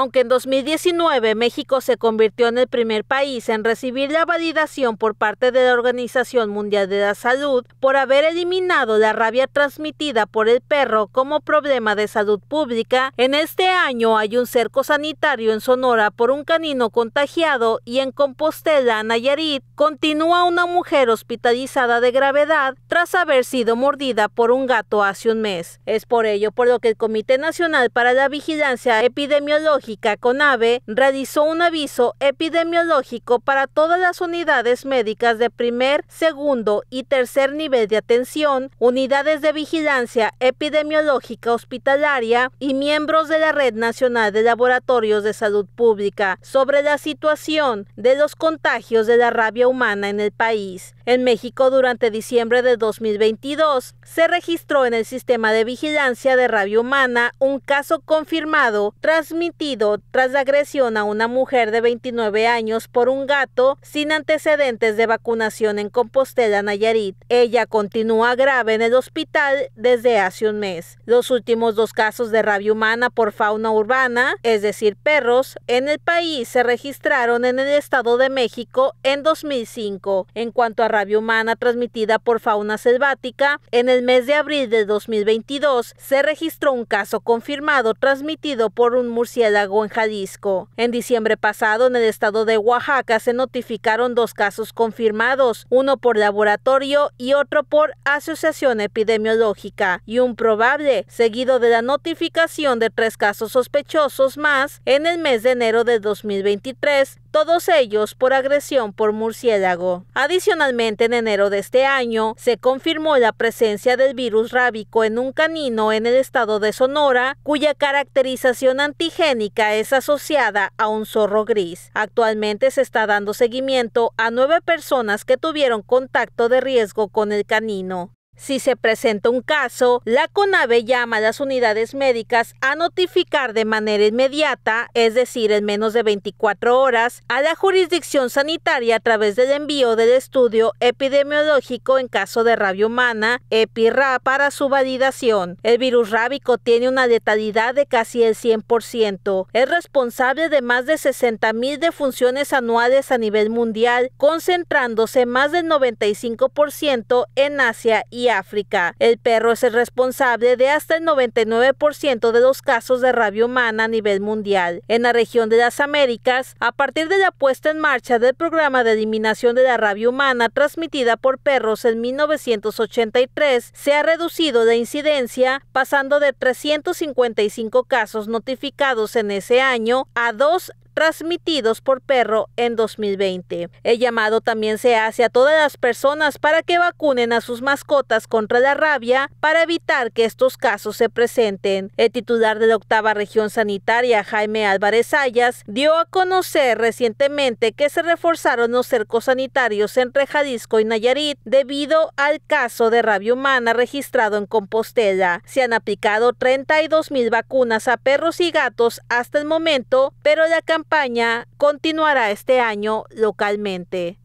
Aunque en 2019 México se convirtió en el primer país en recibir la validación por parte de la Organización Mundial de la Salud por haber eliminado la rabia transmitida por el perro como problema de salud pública, en este año hay un cerco sanitario en Sonora por un canino contagiado y en Compostela, Nayarit, continúa una mujer hospitalizada de gravedad tras haber sido mordida por un gato hace un mes. Es por ello por lo que el Comité Nacional para la Vigilancia Epidemiológica con CONAVE realizó un aviso epidemiológico para todas las unidades médicas de primer, segundo y tercer nivel de atención, unidades de vigilancia epidemiológica hospitalaria y miembros de la Red Nacional de Laboratorios de Salud Pública sobre la situación de los contagios de la rabia humana en el país. En México durante diciembre de 2022 se registró en el sistema de vigilancia de rabia humana un caso confirmado transmitido tras la agresión a una mujer de 29 años por un gato sin antecedentes de vacunación en Compostela, Nayarit. Ella continúa grave en el hospital desde hace un mes. Los últimos dos casos de rabia humana por fauna urbana, es decir, perros, en el país se registraron en el Estado de México en 2005. En cuanto a rabia humana transmitida por fauna selvática, en el mes de abril de 2022 se registró un caso confirmado transmitido por un murciélago en Jalisco. En diciembre pasado, en el estado de Oaxaca, se notificaron dos casos confirmados, uno por laboratorio y otro por asociación epidemiológica, y un probable, seguido de la notificación de tres casos sospechosos más en el mes de enero de 2023 todos ellos por agresión por murciélago. Adicionalmente, en enero de este año, se confirmó la presencia del virus rábico en un canino en el estado de Sonora, cuya caracterización antigénica es asociada a un zorro gris. Actualmente se está dando seguimiento a nueve personas que tuvieron contacto de riesgo con el canino. Si se presenta un caso, la CONAVE llama a las unidades médicas a notificar de manera inmediata, es decir, en menos de 24 horas, a la jurisdicción sanitaria a través del envío del estudio epidemiológico en caso de rabia humana, EPIRA, para su validación. El virus rábico tiene una letalidad de casi el 100%. Es responsable de más de 60.000 defunciones anuales a nivel mundial, concentrándose más del 95% en Asia y África. El perro es el responsable de hasta el 99% de los casos de rabia humana a nivel mundial. En la región de las Américas, a partir de la puesta en marcha del programa de eliminación de la rabia humana transmitida por perros en 1983, se ha reducido la incidencia pasando de 355 casos notificados en ese año a dos transmitidos por perro en 2020. El llamado también se hace a todas las personas para que vacunen a sus mascotas contra la rabia para evitar que estos casos se presenten. El titular de la octava región sanitaria, Jaime Álvarez Ayas, dio a conocer recientemente que se reforzaron los cercos sanitarios entre Jalisco y Nayarit debido al caso de rabia humana registrado en Compostela. Se han aplicado 32 mil vacunas a perros y gatos hasta el momento, pero la campaña campaña continuará este año localmente.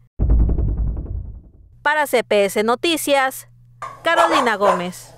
Para CPS Noticias, Carolina Gómez.